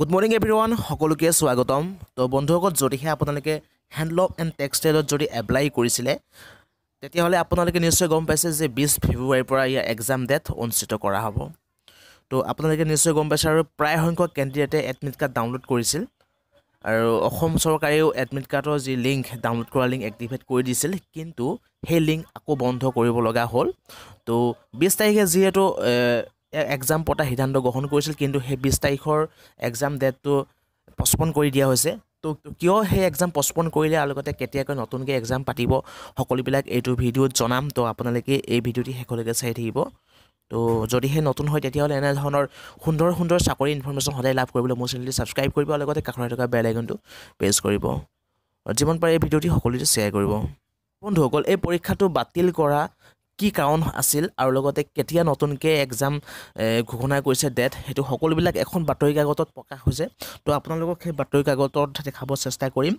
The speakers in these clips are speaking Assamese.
গুড মৰ্ণিং এভৰিৱান সকলোকে স্বাগতম তো বন্ধুসকল যদিহে আপোনালোকে হেণ্ডলক এণ্ড টেক্সটাইলত যদি এপ্লাই কৰিছিলে তেতিয়াহ'লে আপোনালোকে নিশ্চয় গম পাইছে যে বিছ ফেব্ৰুৱাৰীৰ পৰা ইয়াৰ এক্সাম ডেট অনুষ্ঠিত কৰা হ'ব তো আপোনালোকে নিশ্চয় গম পাইছে আৰু প্ৰায় সংখ্যক কেণ্ডিডেটে এডমিট কাৰ্ড ডাউনলোড কৰিছিল আৰু অসম চৰকাৰেও এডমিট কাৰ্ডৰ যি লিংক ডাউনলোড কৰা লিংক এক্টিভেট কৰি দিছিল কিন্তু সেই লিংক আকৌ বন্ধ কৰিব লগা হ'ল তো বিছ তাৰিখে যিহেতু এক্সাম পতাৰ সিদ্ধান্ত গ্ৰহণ কৰিছিল কিন্তু সেই বিছ তাৰিখৰ এক্সাম ডেটটো পচপন কৰি দিয়া হৈছে তো কিয় সেই এক্সাম পচপন কৰিলে আৰু লগতে কেতিয়াকৈ নতুনকৈ এক্সাম পাতিব সকলোবিলাক এইটো ভিডিঅ'ত জনাম তো আপোনালোকে এই ভিডিঅ'টি শেষলৈকে চাই থাকিব তো যদিহে নতুন হয় তেতিয়াহ'লে এনেধৰণৰ সুন্দৰ সুন্দৰ চাকৰি ইনফৰ্মেশ্যন সদায় লাভ কৰিবলৈ মোৰ চেনেলটি ছাবস্ক্ৰাইব কৰিব আৰু লগতে কাষৰে থকা বেল আইকনটো প্ৰেছ কৰিব যিমান পাৰে এই ভিডিঅ'টি সকলোতে শ্বেয়াৰ কৰিব বন্ধুসকল এই পৰীক্ষাটো বাতিল কৰা কি কাৰণ আছিল আৰু লগতে কেতিয়া নতুনকৈ এক্সাম ঘোষণা কৰিছে ডেট সেইটো সকলোবিলাক এখন বাতৰি কাকতত প্ৰকাশ হৈছে তো আপোনালোকক সেই বাতৰি কাকতত দেখাব চেষ্টা কৰিম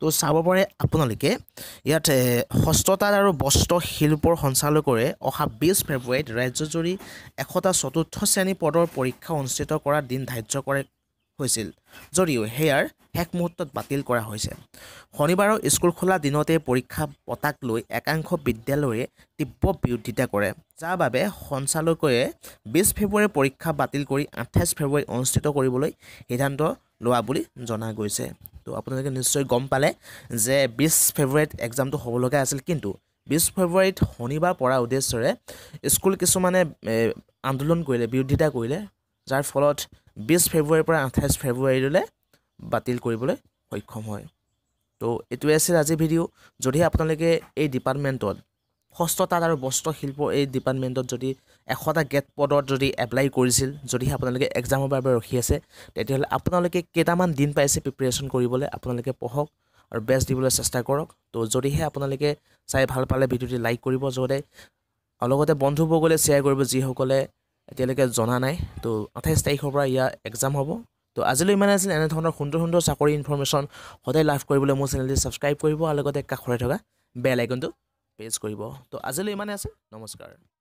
তো চাব পাৰে আপোনালোকে ইয়াত হস্ততাঁত আৰু বস্ত্ৰ শিল্পৰ সঞ্চালকৰে অহা বিছ ফেব্ৰুৱাৰীত ৰাজ্যজুৰি এশটা চতুৰ্থ শ্ৰেণী পদৰ পৰীক্ষা অনুষ্ঠিত কৰাৰ দিন ধাৰ্য কৰে হৈছিল যদিও সেয়াৰ শেষ মুহূৰ্তত বাতিল কৰা হৈছে শনিবাৰৰ স্কুল খোলা দিনতে পৰীক্ষা পতাক লৈ একাংশ বিদ্যালয়ে তীব্ৰ বিৰোধিতা কৰে যাৰ বাবে সঞ্চালকে বিছ ফেব্ৰুৱাৰী পৰীক্ষা বাতিল কৰি আঠাইছ ফেব্ৰুৱাৰী অনুষ্ঠিত কৰিবলৈ সিদ্ধান্ত লোৱা বুলি জনা গৈছে তো আপোনালোকে নিশ্চয় গম পালে যে বিছ ফেব্ৰুৱাৰীত একজামটো হ'ব লগা আছিল কিন্তু বিছ ফেব্ৰুৱাৰীত শনিবাৰ পৰা উদ্দেশ্যৰে স্কুল কিছুমানে আন্দোলন কৰিলে বিৰোধিতা কৰিলে যাৰ ফলত বিছ ফেব্ৰুৱাৰীৰ পৰা আঠাইছ ফেব্ৰুৱাৰীলৈ বাতিল কৰিবলৈ সক্ষম হয় তো এইটোৱে আছিল আজিৰ ভিডিঅ' যদিহে আপোনালোকে এই ডিপাৰ্টমেণ্টত হস্ততাঁত আৰু বস্ত্ৰশিল্প এই ডিপাৰ্টমেণ্টত যদি এশটা গেট পদত যদি এপ্লাই কৰিছিল যদিহে আপোনালোকে এক্সামৰ বাবে ৰখি আছে তেতিয়াহ'লে আপোনালোকে কেইটামান দিন পাইছে প্ৰিপেৰেশ্যন কৰিবলৈ আপোনালোকে পঢ়ক আৰু বেষ্ট দিবলৈ চেষ্টা কৰক তো যদিহে আপোনালোকে চাই ভাল পালে ভিডিঅ'টি লাইক কৰিব যাতে আৰু লগতে বন্ধুবৰ্গলৈ শ্বেয়াৰ কৰিব যিসকলে এতিয়ালৈকে জনা নাই তো আঠাইছ তাৰিখৰ পৰা ইয়াৰ এক্সাম হ'ব তো আজিলৈ ইমানে আছিল এনেধৰণৰ সুন্দৰ সুন্দৰ চাকৰি ইনফৰ্মেশ্যন সদায় লাভ কৰিবলৈ মোৰ চেনেলটি ছাবস্ক্ৰাইব কৰিব আৰু লগতে কাষৰে থকা বেল আইকনটো প্ৰেছ কৰিব তো আজিলৈ ইমানে আছে নমস্কাৰ